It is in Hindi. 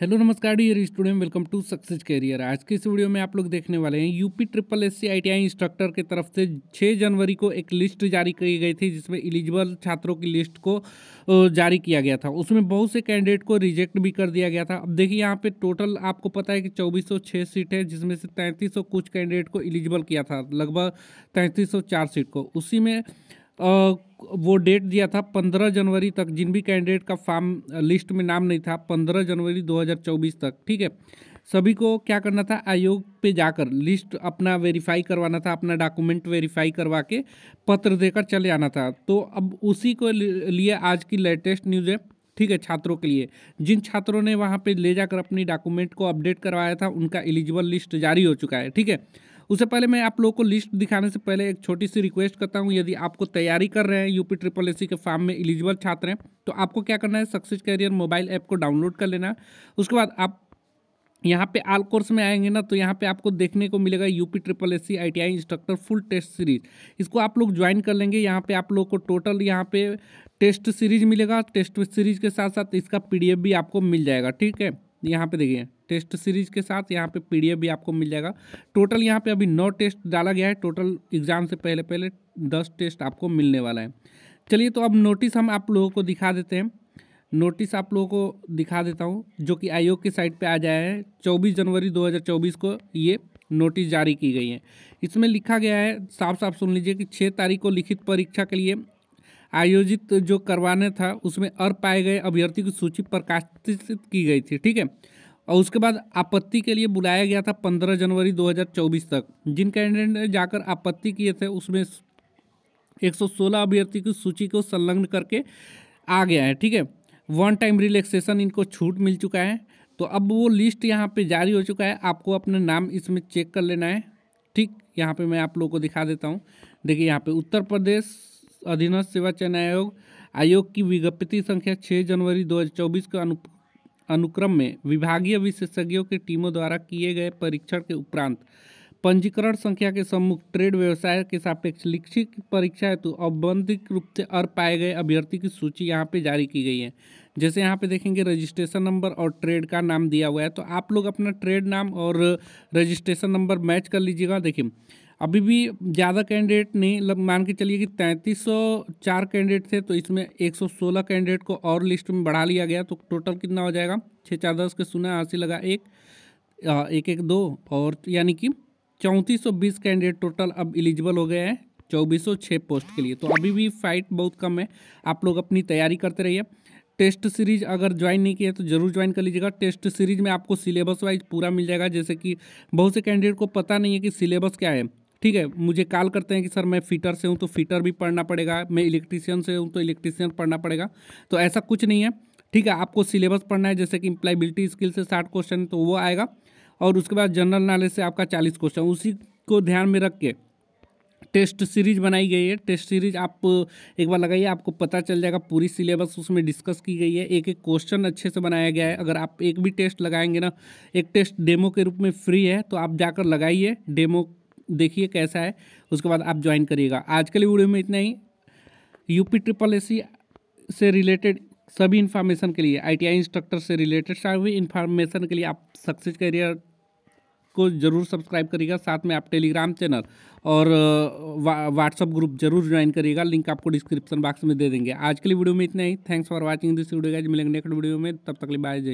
हेलो नमस्कार dear student welcome to success career आज के इस वीडियो में आप लोग देखने वाले हैं UP triple S C I instructor की तरफ से 6 जनवरी को एक लिस्ट जारी की गई थी जिसमें इलिजिबल छात्रों की लिस्ट को जारी किया गया था उसमें बहुत से कैंडिडेट को रिजेक्ट भी कर दिया गया था अब देखिए यहाँ पर टोटल आपको पता है कि चौबीस सीट है जिसमें से तैंतीस कुछ कैंडिडेट को इलिजिबल किया था लगभग तैंतीस सीट को उसी में वो डेट दिया था पंद्रह जनवरी तक जिन भी कैंडिडेट का फॉर्म लिस्ट में नाम नहीं था पंद्रह जनवरी 2024 तक ठीक है सभी को क्या करना था आयोग पे जाकर लिस्ट अपना वेरीफाई करवाना था अपना डॉक्यूमेंट वेरीफाई करवा के पत्र देकर चले आना था तो अब उसी को लिए आज की लेटेस्ट न्यूज़ है ठीक है छात्रों के लिए जिन छात्रों ने वहाँ पे ले जाकर अपनी डॉक्यूमेंट को अपडेट करवाया था उनका एलिजिबल लिस्ट जारी हो चुका है ठीक है उससे पहले मैं आप लोगों को लिस्ट दिखाने से पहले एक छोटी सी रिक्वेस्ट करता हूँ यदि आपको तैयारी कर रहे हैं यूपी ट्रिपल एस के फॉर्म में एलिजिबल छात्र हैं तो आपको क्या करना है सक्सेस कैरियर मोबाइल ऐप को डाउनलोड कर लेना उसके बाद आप यहाँ पे आल कोर्स में आएंगे ना तो यहाँ पे आपको देखने को मिलेगा UP triple S C I T I instructor full test series इसको आप लोग ज्वाइन कर लेंगे यहाँ पे आप लोग को टोटल यहाँ पे टेस्ट सीरीज मिलेगा टेस्ट सीरीज के साथ साथ इसका पीडीएफ भी आपको मिल जाएगा ठीक है यहाँ पे देखिए टेस्ट सीरीज के साथ यहाँ पे पीडीएफ भी आपको मिल जाएगा टोटल यहाँ पे अभी नौ टेस्ट डाला गया है टोटल एग्ज़ाम से पहले पहले दस टेस्ट आपको मिलने वाला है चलिए तो अब नोटिस हम आप लोगों को दिखा देते हैं नोटिस आप लोगों को दिखा देता हूँ जो कि आयोग की साइट पर आ जाए हैं चौबीस जनवरी दो को ये नोटिस जारी की गई है इसमें लिखा गया है साफ साफ सुन लीजिए कि छः तारीख को लिखित परीक्षा के लिए आयोजित जो करवाने था उसमें अर पाए गए अभ्यर्थी की सूची प्रकाशित की गई थी ठीक है और उसके बाद आपत्ति के लिए बुलाया गया था पंद्रह जनवरी 2024 तक जिन कैंडिडेट ने जाकर आपत्ति किए थे उसमें 116 अभ्यर्थी की सूची को संलग्न करके आ गया है ठीक है वन टाइम रिलैक्सेशन इनको छूट मिल चुका है तो अब वो लिस्ट यहाँ पे जारी हो चुका है आपको अपने नाम इसमें चेक कर लेना है ठीक यहाँ पे मैं आप लोगों को दिखा देता हूँ देखिए यहाँ पे उत्तर प्रदेश अधीनस्थ सेवा चयन आयोग आयोग की विज्ञप्ति संख्या 6 जनवरी 2024 के अनु अनुक्रम में विभागीय विशेषज्ञों की टीमों द्वारा किए गए परीक्षण के उपरांत पंजीकरण संख्या के सम्मुख ट्रेड व्यवसाय के सापेक्ष लिखित परीक्षा हेतु औबंधिक रूप से और पाए गए अभ्यर्थी की सूची यहाँ पे जारी की गई है जैसे यहाँ पे देखेंगे रजिस्ट्रेशन नंबर और ट्रेड का नाम दिया हुआ है तो आप लोग अपना ट्रेड नाम और रजिस्ट्रेशन नंबर मैच कर लीजिएगा देखिए अभी भी ज़्यादा कैंडिडेट नहीं मान के चलिए कि तैंतीस चार कैंडिडेट थे तो इसमें 116 कैंडिडेट को और लिस्ट में बढ़ा लिया गया तो टोटल कितना हो जाएगा छः चार दस के सुना आसी लगा एक आ, एक एक दो और यानी कि चौंतीस सौ बीस कैंडिडेट टोटल अब एलिजिबल हो गए हैं चौबीस सौ छः पोस्ट के लिए तो अभी भी फाइट बहुत कम है आप लोग अपनी तैयारी करते रहिए टेस्ट सीरीज अगर ज्वाइन नहीं किया तो जरूर ज्वाइन कर लीजिएगा टेस्ट सीरीज में आपको सिलेबस वाइज पूरा मिल जाएगा जैसे कि बहुत से कैंडिडेट को पता नहीं है कि सिलेबस क्या है ठीक है मुझे कॉल करते हैं कि सर मैं फिटर से हूँ तो फिटर भी पढ़ना पड़ेगा मैं इलेक्ट्रीशियन से हूँ तो इलेक्ट्रीशियन पढ़ना पड़ेगा तो ऐसा कुछ नहीं है ठीक है आपको सिलेबस पढ़ना है जैसे कि इम्प्लाइबिलिटी स्किल से साठ क्वेश्चन तो वो आएगा और उसके बाद जनरल नॉलेज से आपका चालीस क्वेश्चन उसी को ध्यान में रख के टेस्ट सीरीज बनाई गई है टेस्ट सीरीज आप एक बार लगाइए आपको पता चल जाएगा पूरी सिलेबस उसमें डिस्कस की गई है एक एक क्वेश्चन अच्छे से बनाया गया है अगर आप एक भी टेस्ट लगाएंगे ना एक टेस्ट डेमो के रूप में फ्री है तो आप जाकर लगाइए डेमो देखिए कैसा है उसके बाद आप ज्वाइन करिएगा आज के लिए वीडियो में इतना ही यूपी ट्रिपल एस से रिलेटेड सभी इन्फॉर्मेशन के लिए आईटीआई इंस्ट्रक्टर से रिलेटेड सभी इन्फॉर्मेशन के लिए आप सक्सेस करियर को जरूर सब्सक्राइब करिएगा साथ में आप टेलीग्राम चैनल और व्हाट्सअप ग्रुप जरूर ज्वाइन करिएगा लिंक आपको डिस्क्रिप्शन बॉक्स में दे देंगे आज के लिए वीडियो में इतना ही thanks for watching this video guys मिलेंगे नेक्स्ट वीडियो में तब तक लिए बाय जय